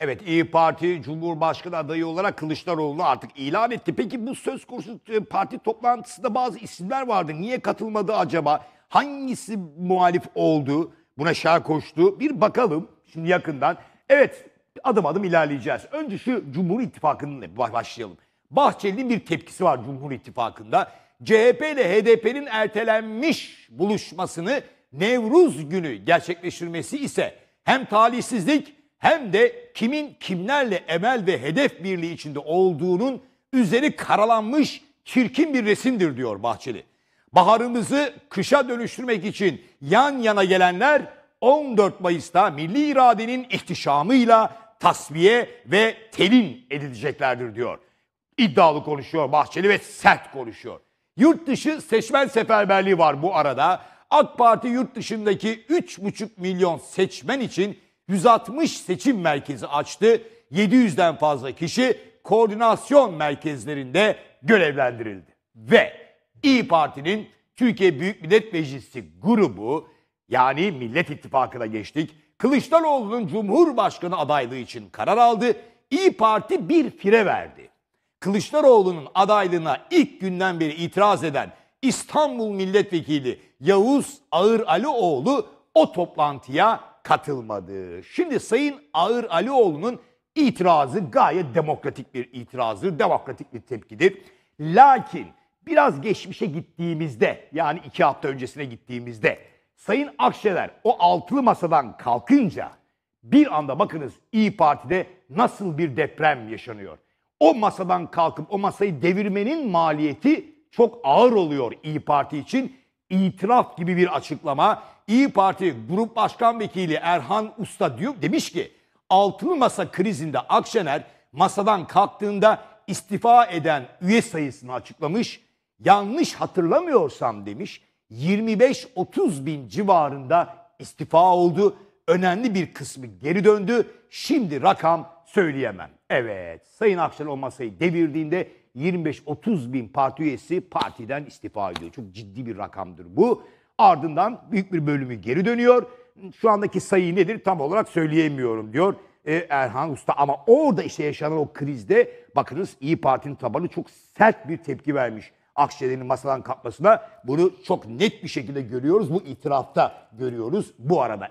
Evet İyi Parti Cumhurbaşkanı adayı olarak Kılıçdaroğlu'nu artık ilan etti. Peki bu söz konusu e, parti toplantısında bazı isimler vardı. Niye katılmadı acaba? Hangisi muhalif oldu? Buna şah koştu. Bir bakalım şimdi yakından. Evet adım adım ilerleyeceğiz. Önce şu Cumhur İttifakı'nın başlayalım. Bahçeli'nin bir tepkisi var Cumhur İttifakı'nda. CHP ile HDP'nin ertelenmiş buluşmasını Nevruz günü gerçekleştirmesi ise hem talihsizlik hem de kimin kimlerle emel ve hedef birliği içinde olduğunun üzeri karalanmış çirkin bir resimdir diyor Bahçeli. Baharımızı kışa dönüştürmek için yan yana gelenler 14 Mayıs'ta milli iradenin ihtişamıyla tasfiye ve telin edileceklerdir diyor. İddialı konuşuyor Bahçeli ve sert konuşuyor. Yurt dışı seçmen seferberliği var bu arada. AK Parti yurt dışındaki 3,5 milyon seçmen için 160 seçim merkezi açtı. 700'den fazla kişi koordinasyon merkezlerinde görevlendirildi. Ve İyi Parti'nin Türkiye Büyük Millet Meclisi grubu yani Millet İttifakı'na geçtik. Kılıçdaroğlu'nun Cumhurbaşkanı adaylığı için karar aldı. İyi Parti bir fire verdi. Kılıçdaroğlu'nun adaylığına ilk günden beri itiraz eden İstanbul Milletvekili Yavuz Ağır Alioğlu o toplantıya katılmadı. Şimdi Sayın Ağır Alioğlu'nun itirazı gayet demokratik bir itirazdır, demokratik bir tepkidir. Lakin biraz geçmişe gittiğimizde yani iki hafta öncesine gittiğimizde Sayın Akşener o altılı masadan kalkınca bir anda bakınız İyi Parti'de nasıl bir deprem yaşanıyor. O masadan kalkıp o masayı devirmenin maliyeti çok ağır oluyor İyi Parti için. İtiraf gibi bir açıklama İyi Parti Grup Başkan Vekili Erhan Usta diyor, demiş ki altılı masa krizinde Akşener masadan kalktığında istifa eden üye sayısını açıklamış. Yanlış hatırlamıyorsam demiş 25-30 bin civarında istifa oldu. Önemli bir kısmı geri döndü. Şimdi rakam söyleyemem. Evet Sayın Akşener o masayı devirdiğinde 25-30 bin parti üyesi partiden istifa ediyor. Çok ciddi bir rakamdır bu. Ardından büyük bir bölümü geri dönüyor. Şu andaki sayı nedir tam olarak söyleyemiyorum diyor e, Erhan Usta. Ama orada işte yaşanan o krizde bakınız İyi Parti'nin tabanı çok sert bir tepki vermiş. Akşener'in masadan kalkmasına bunu çok net bir şekilde görüyoruz. Bu itirafta görüyoruz bu arada.